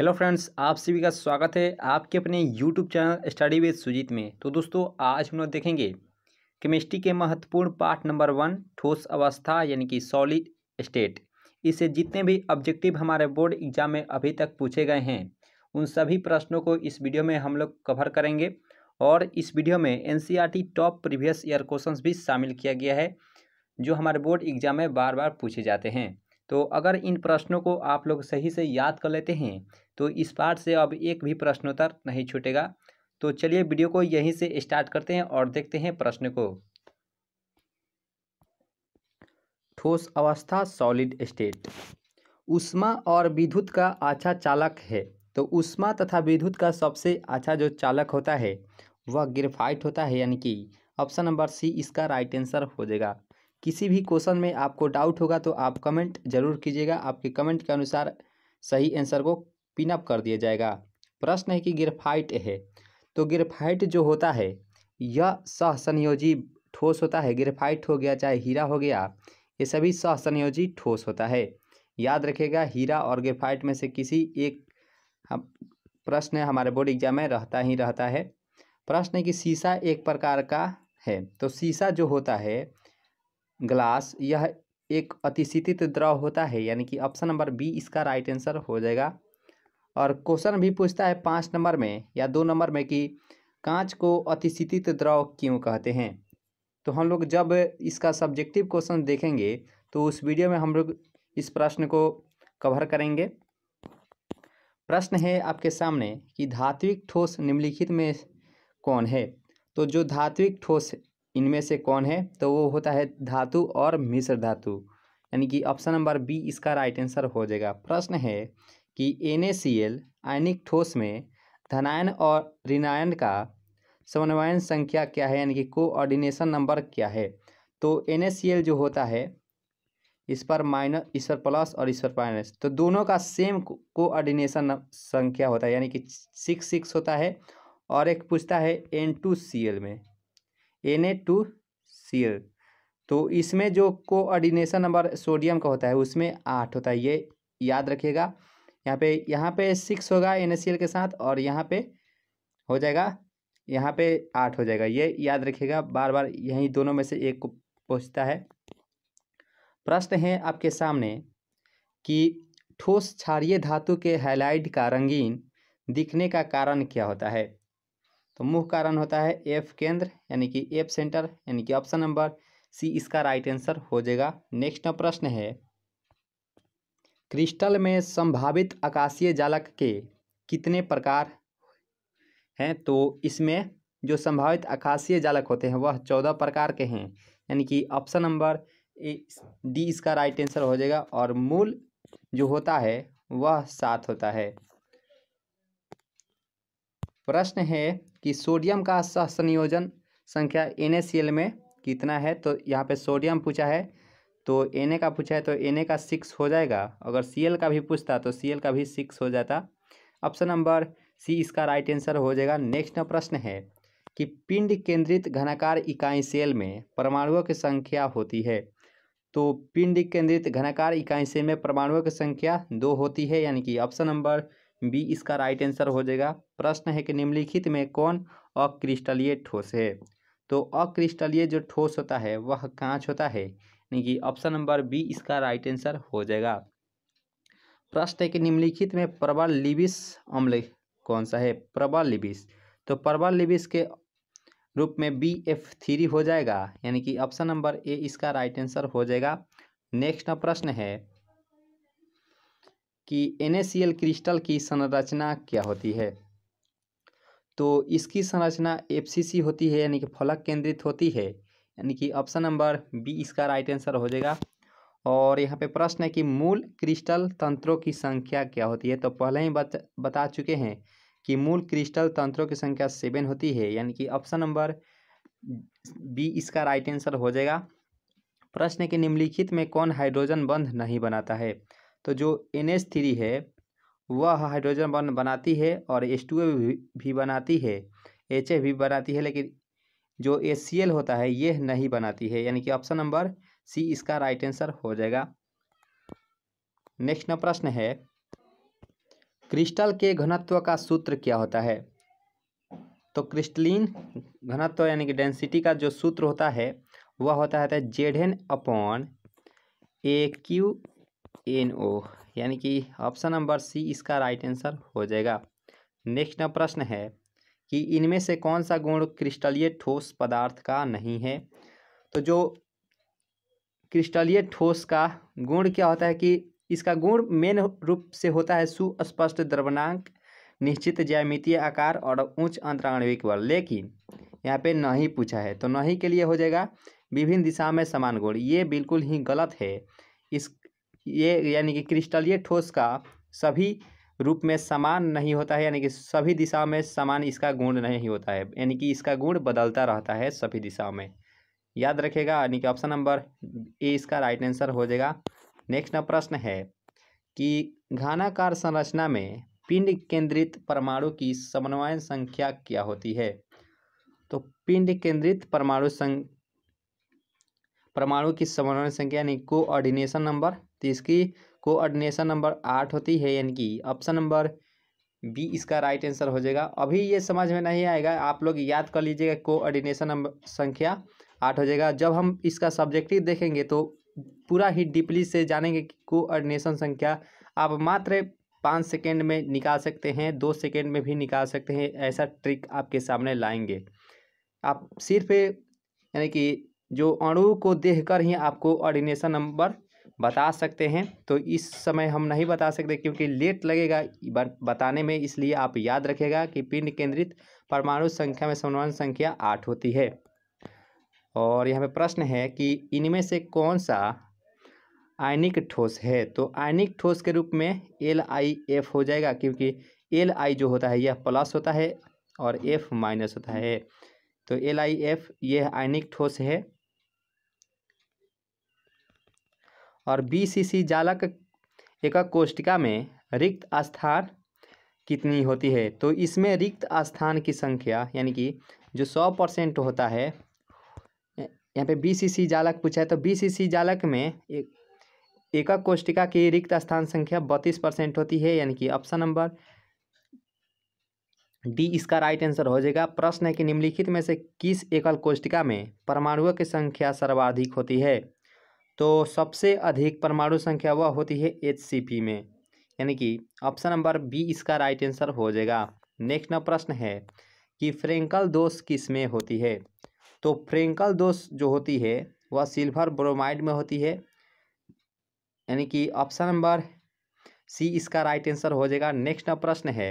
hello friends आप सभी का स्वागत है आपके अपने YouTube channel study with Sujit में तो दोस्तों आज हम लोग देखेंगे केमिस्ट्री के महत्वपूर्ण पार्ट नंबर वन ठोस अवस्था यानी कि सॉलिड स्टेट इसे जितने भी ऑब्जेक्टिव हमारे बोर्ड एग्जाम में अभी तक पूछे गए हैं उन सभी प्रश्नों को इस वीडियो में हम लोग कवर करेंगे और इस वीडियो में एन टॉप प्रीवियस ईयर क्वेश्चन भी शामिल किया गया है जो हमारे बोर्ड एग्जाम में बार बार पूछे जाते हैं तो अगर इन प्रश्नों को आप लोग सही से याद कर लेते हैं तो इस पार्ट से अब एक भी प्रश्नोत्तर नहीं छूटेगा तो चलिए वीडियो को यहीं से स्टार्ट करते हैं और देखते हैं प्रश्न को ठोस अवस्था सॉलिड स्टेट उष्मा और विद्युत का अच्छा चालक है तो उष्मा तथा विद्युत का सबसे अच्छा जो चालक होता है वह ग्रेफाइट होता है यानी कि ऑप्शन नंबर सी इसका राइट आंसर हो जाएगा किसी भी क्वेश्चन में आपको डाउट होगा तो आप कमेंट जरूर कीजिएगा आपके कमेंट के अनुसार सही आंसर को पिनअप कर दिया जाएगा प्रश्न है कि ग्रेफाइट है तो ग्रेफाइट जो होता है यह सहसंयोजी ठोस होता है ग्रेफाइट हो गया चाहे हीरा हो गया ये सभी सहसंयोजी ठोस होता है याद रखेगा हीरा और ग्रेफाइट में से किसी एक प्रश्न हमारे बोर्ड एग्जाम में रहता ही रहता है प्रश्न है कि शीशा एक प्रकार का है तो शीशा जो होता है ग्लास यह एक अतिशीतित द्रव होता है यानी कि ऑप्शन नंबर बी इसका राइट आंसर हो जाएगा और क्वेश्चन भी पूछता है पाँच नंबर में या दो नंबर में कि कांच को अतिशीतित द्रव क्यों कहते हैं तो हम लोग जब इसका सब्जेक्टिव क्वेश्चन देखेंगे तो उस वीडियो में हम लोग इस प्रश्न को कवर करेंगे प्रश्न है आपके सामने कि धात्विक ठोस निम्नलिखित में कौन है तो जो धात्विक ठोस इनमें से कौन है तो वो होता है धातु और मिश्र धातु यानी कि ऑप्शन नंबर बी इसका राइट आंसर हो जाएगा प्रश्न है कि एन आयनिक ठोस में धनायन और ऋणायन का समन्वयन संख्या क्या है यानी कि कोऑर्डिनेशन नंबर क्या है तो एन जो होता है इस पर माइनस इस पर प्लस और इस पर माइनस तो दोनों का सेम कोऑर्डिनेशन संख्या होता है यानी कि सिक्स सिक्स होता है और एक पूछता है एन टू सी एल में N A two C L तो इसमें जो कोऑर्डिनेशन नंबर सोडियम का होता है उसमें आठ होता है ये याद रखिएगा यहाँ पे यहाँ पे सिक्स होगा एन के साथ और यहाँ पे हो जाएगा यहाँ पे आठ हो जाएगा ये याद रखिएगा बार बार यहीं दोनों में से एक को पहुँचता है प्रश्न है आपके सामने कि ठोस क्षारीय धातु के हैलाइड का रंगीन दिखने का कारण क्या होता है तो मुख्य कारण होता है एफ केंद्र यानी कि एफ सेंटर यानी कि ऑप्शन नंबर सी इसका राइट आंसर हो जाएगा नेक्स्ट प्रश्न है क्रिस्टल में संभावित आकाशीय जालक के कितने प्रकार हैं तो इसमें जो संभावित आकाशीय जालक होते हैं वह चौदह प्रकार के हैं यानी कि ऑप्शन नंबर ए डी इसका राइट आंसर हो जाएगा और मूल जो होता है वह सात होता है प्रश्न है कि सोडियम का सह संयोजन संख्या एन में कितना है तो यहाँ पे सोडियम पूछा है तो एन का पूछा है तो एन का सिक्स हो जाएगा अगर सी का भी पूछता तो सी का भी सिक्स हो जाता ऑप्शन नंबर सी इसका राइट आंसर हो जाएगा नेक्स्ट प्रश्न है कि पिंड केंद्रित घनाकार इकाई सेल में परमाणुओं की संख्या होती है तो पिंड केंद्रित घनाकार इकाई सेल में परमाणुओं की संख्या दो होती है यानी कि ऑप्शन नंबर बी इसका राइट आंसर हो जाएगा प्रश्न है कि निम्नलिखित में कौन अक्रिस्टलीय ठोस है तो अक्रिस्टलीय जो ठोस होता है वह कांच होता है यानी कि ऑप्शन नंबर बी इसका राइट आंसर हो जाएगा प्रश्न है कि निम्नलिखित में प्रबल लिबिस अम्ल कौन सा है प्रबल लिबिस तो प्रबल लिबिस के रूप में बी एफ थ्री हो जाएगा यानी कि ऑप्शन नंबर ए इसका राइट आंसर हो जाएगा नेक्स्ट प्रश्न है कि एन क्रिस्टल की संरचना क्या होती है तो इसकी संरचना FCC होती है यानी कि फलक केंद्रित होती है यानी कि ऑप्शन नंबर बी इसका राइट आंसर हो जाएगा और यहाँ पे प्रश्न है कि मूल क्रिस्टल तंत्रों की संख्या क्या होती है तो पहले ही बत, बता चुके हैं कि मूल क्रिस्टल तंत्रों की संख्या सेवन होती है यानी कि ऑप्शन नंबर बी इसका राइट आंसर हो जाएगा प्रश्न के निम्नलिखित में कौन हाइड्रोजन बंध नहीं बनाता है तो जो एन एस थ्री है वह हाइड्रोजन बॉन्ड बनाती है और एच टू भी, भी बनाती है एच भी बनाती है लेकिन जो एच सी एल होता है यह नहीं बनाती है यानी कि ऑप्शन नंबर सी इसका राइट आंसर हो जाएगा नेक्स्ट प्रश्न है क्रिस्टल के घनत्व का सूत्र क्या होता है तो क्रिस्टलिन घनत्व यानी कि डेंसिटी का जो सूत्र होता है वह होता है Z N upon A Q N O यानी कि ऑप्शन नंबर सी इसका राइट आंसर हो जाएगा नेक्स्ट प्रश्न है कि इनमें से कौन सा गुण क्रिस्टलीय ठोस पदार्थ का नहीं है तो जो क्रिस्टलीय ठोस का गुण क्या होता है कि इसका गुण मेन रूप से होता है सुस्पष्ट द्रवनांक निश्चित ज्यामितीय आकार और उच्च अंतराणविक बल लेकिन यहाँ पे नहीं पूछा है तो नहीं के लिए हो जाएगा विभिन्न दिशा में समान गुण ये बिल्कुल ही गलत है इस ये यानी कि क्रिस्टलीय ठोस का सभी रूप में समान नहीं होता है यानी कि सभी दिशा में समान इसका गुण नहीं होता है यानी कि इसका गुण बदलता रहता है सभी दिशा में याद रखेगा यानी कि ऑप्शन नंबर ए इसका राइट आंसर हो जाएगा नेक्स्ट प्रश्न है कि घानाकार संरचना में पिंड केंद्रित परमाणु की समन्वयन संख्या क्या होती है तो पिंड केंद्रित परमाणु संग परमाणु की समन्वयन संख्या यानी कोऑर्डिनेशन नंबर तो इसकी कोऑर्डिनेशन नंबर आठ होती है यानी कि ऑप्शन नंबर बी इसका राइट आंसर हो जाएगा अभी ये समझ में नहीं आएगा आप लोग याद कर लीजिएगा कोऑर्डिनेशन नंबर संख्या आठ हो जाएगा जब हम इसका सब्जेक्टिव देखेंगे तो पूरा ही डीपली से जानेंगे कि कोऑर्डिनेशन संख्या आप मात्र पाँच सेकेंड में निकाल सकते हैं दो सेकेंड में भी निकाल सकते हैं ऐसा ट्रिक आपके सामने लाएंगे आप सिर्फ यानी कि जो अणु को देखकर ही आपको ऑर्डिनेशन नंबर बता सकते हैं तो इस समय हम नहीं बता सकते क्योंकि लेट लगेगा बताने में इसलिए आप याद रखेगा कि पिंड केंद्रित परमाणु संख्या में समान संख्या आठ होती है और यहाँ पे प्रश्न है कि इनमें से कौन सा आयनिक ठोस है तो आयनिक ठोस के रूप में एल आई एफ हो जाएगा क्योंकि एल आई जो होता है यह प्लस होता है और एफ माइनस होता है तो एल आई एफ यह आयनिक ठोस है और बीसीसी जालक एकक कोष्टिका में रिक्त स्थान कितनी होती है तो इसमें रिक्त स्थान की संख्या यानी कि जो सौ परसेंट होता है यहाँ पे बीसीसी जालक पूछा है तो बीसीसी जालक में एक एकक कोष्टिका की रिक्त स्थान संख्या बत्तीस परसेंट होती है यानी कि ऑप्शन नंबर डी इसका राइट आंसर हो जाएगा प्रश्न है कि निम्नलिखित में से किस एकल कोष्टिका में परमाणुओं की संख्या सर्वाधिक होती है तो सबसे अधिक परमाणु संख्या वह होती है एच में यानी कि ऑप्शन नंबर बी इसका राइट आंसर हो जाएगा नेक्स्ट नंबर प्रश्न है कि फ्रेंकल दोष किस में होती है तो फ्रेंकल दोष जो होती है वह सिल्वर ब्रोमाइड में होती है यानी कि ऑप्शन नंबर सी इसका राइट आंसर हो जाएगा नेक्स्ट प्रश्न है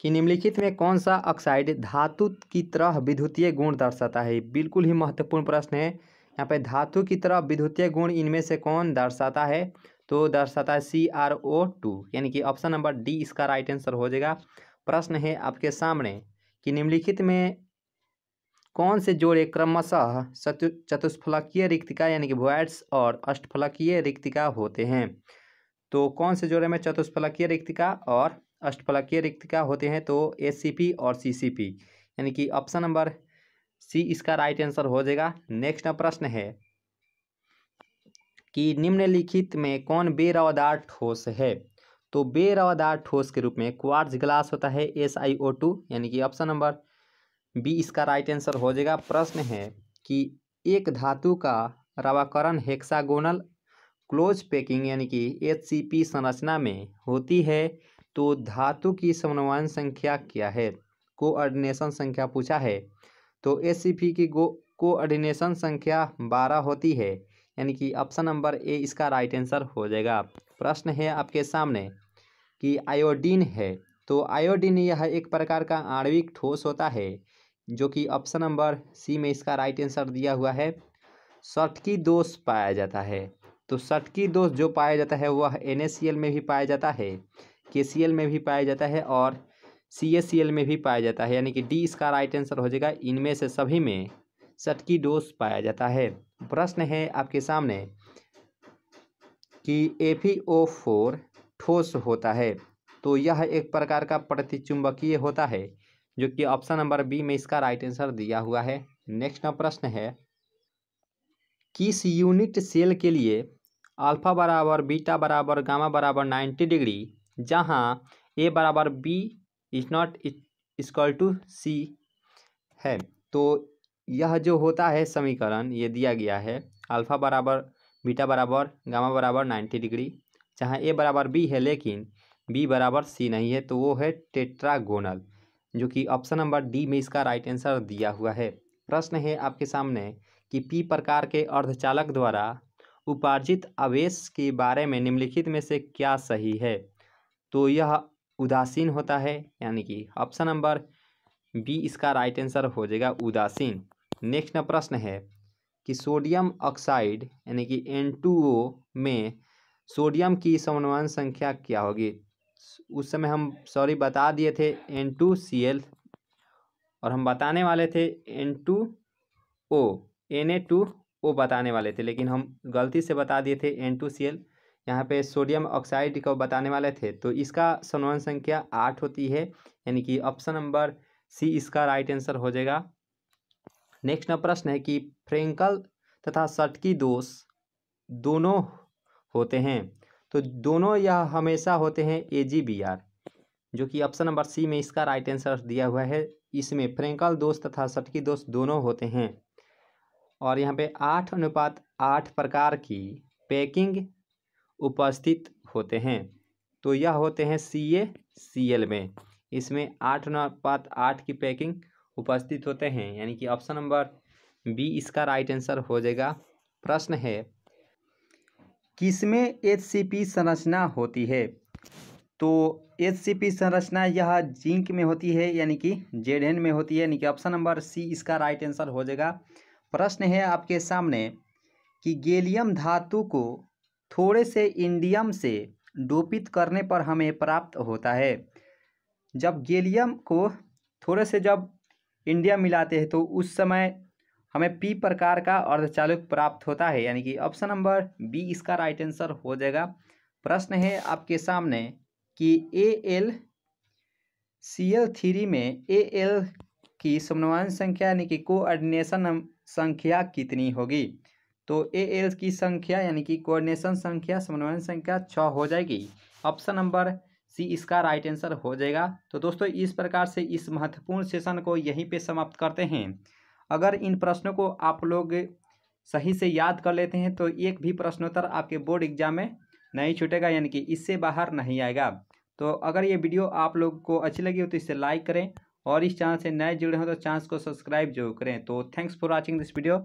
कि निम्नलिखित में कौन सा ऑक्साइड धातु की तरह विद्युतीय गुण दर्शाता है बिल्कुल ही महत्वपूर्ण प्रश्न है यहाँ पे धातु की तरह विद्युतीय गुण इनमें से कौन दर्शाता है तो दर्शाता है सी आर ओ टू यानी कि ऑप्शन नंबर डी इसका राइट आंसर हो जाएगा प्रश्न है आपके सामने कि निम्नलिखित में कौन से जोड़े क्रमशः चतुष्फलकीय रिक्तिका यानी कि वॉइड्स और अष्टफलकीय रिक्तिका होते हैं तो कौन से जोड़े में चतुष्फलकीय रिक्तिका और अष्टफलकीय रिक्तिका होते हैं तो ए और सी यानी कि ऑप्शन नंबर सी इसका राइट आंसर हो जाएगा नेक्स्ट प्रश्न है कि निम्नलिखित में कौन बेरवदार ठोस है तो बेरवादार ठोस के रूप में क्वार्ज ग्लास होता है एस आई ओ टू यानी कि ऑप्शन नंबर बी इसका राइट आंसर हो जाएगा प्रश्न है कि एक धातु का रवाकरण हेक्सागोनल क्लोज पैकिंग यानी कि एच सी पी संरचना में होती है तो धातु की समन्वयन संख्या क्या है कोऑर्डिनेशन संख्या पूछा है तो ए सी पी की गो कोऑर्डिनेशन संख्या बारह होती है यानी कि ऑप्शन नंबर ए इसका राइट आंसर हो जाएगा प्रश्न है आपके सामने कि आयोडीन है तो आयोडीन यह एक प्रकार का आणविक ठोस होता है जो कि ऑप्शन नंबर सी में इसका राइट आंसर दिया हुआ है सटकी दोष पाया जाता है तो सटकी दोष जो पाया जाता है वह एन में भी पाया जाता है के में भी पाया जाता है और सी एस सी एल में भी पाया जाता है यानी कि डी इसका राइट आंसर हो जाएगा इनमें से सभी में सटकी डोज पाया जाता है प्रश्न है आपके सामने कि ए पी ओ फोर ठोस होता है तो यह एक प्रकार का प्रतिचुंबकीय होता है जो कि ऑप्शन नंबर बी में इसका राइट आंसर दिया हुआ है नेक्स्ट प्रश्न है किस यूनिट सेल के लिए अल्फा बराबर बीटा बराबर गामा बराबर नाइन्टी डिग्री जहाँ ए बराबर B is not equal to C है तो यह जो होता है समीकरण ये दिया गया है अल्फा बराबर बीटा बराबर गामा बराबर नाइन्टी डिग्री जहाँ ए बराबर बी है लेकिन बी बराबर सी नहीं है तो वो है टेट्रागोनल जो कि ऑप्शन नंबर डी में इसका राइट आंसर दिया हुआ है प्रश्न है आपके सामने कि पी प्रकार के अर्धचालक द्वारा उपार्जित आवेश के बारे में निम्नलिखित में से क्या सही है तो यह उदासीन होता है यानी कि ऑप्शन नंबर बी इसका राइट आंसर हो जाएगा उदासीन नेक्स्ट प्रश्न है कि सोडियम ऑक्साइड यानी कि एन में सोडियम की समन्वयन संख्या क्या होगी उस समय हम सॉरी बता दिए थे एन टू सी एल और हम बताने वाले थे N two O N A two O बताने वाले थे लेकिन हम गलती से बता दिए थे एन टू सी एल यहाँ पे सोडियम ऑक्साइड को बताने वाले थे तो इसका सनवन संख्या आठ होती है यानी कि ऑप्शन नंबर सी इसका राइट आंसर हो जाएगा नेक्स्ट प्रश्न है कि फ्रेंकल तथा सटकी दोष दोनों होते हैं तो दोनों यह हमेशा होते हैं ए जी बी आर जो कि ऑप्शन नंबर सी में इसका राइट आंसर दिया हुआ है इसमें फ्रेंकल दोष तथा सटकी दोष दोनों होते हैं और यहाँ पे आठ अनुपात आठ प्रकार की पैकिंग उपस्थित होते हैं तो यह होते हैं सी ए सी एल में इसमें आठ अनुपात आठ की पैकिंग उपस्थित होते हैं यानी कि ऑप्शन नंबर बी इसका राइट आंसर हो जाएगा प्रश्न है किसमें एच सी पी संरचना होती है तो एच सी पी संरचना यह जिंक में होती है यानी कि जेड एन में होती है यानी कि ऑप्शन नंबर सी इसका राइट आंसर हो जाएगा प्रश्न है आपके सामने कि गैलियम धातु को थोड़े से इंडियम से डोपित करने पर हमें प्राप्त होता है जब गेलियम को थोड़े से जब इंडियम मिलाते हैं तो उस समय हमें पी प्रकार का अर्धचालक प्राप्त होता है यानी कि ऑप्शन नंबर बी इसका राइट आंसर हो जाएगा प्रश्न है आपके सामने कि A L C L three में ए एल की समन्वयन संख्या यानी कि कोऑर्डिनेशन संख्या कितनी होगी तो ए एल की संख्या यानी कि कोऑर्डिनेशन संख्या समन्वयन संख्या छः हो जाएगी ऑप्शन नंबर सी इसका राइट आंसर हो जाएगा तो दोस्तों इस प्रकार से इस महत्वपूर्ण सेशन को यहीं पे समाप्त करते हैं अगर इन प्रश्नों को आप लोग सही से याद कर लेते हैं तो एक भी प्रश्नोत्तर आपके बोर्ड एग्जाम में नहीं छूटेगा यानी कि इससे बाहर नहीं आएगा तो अगर ये वीडियो आप लोग को अच्छी लगी हो तो इसे लाइक करें और इस चैनल से नए जुड़े हों तो चैनल को सब्सक्राइब जरूर करें तो thanks for watching this video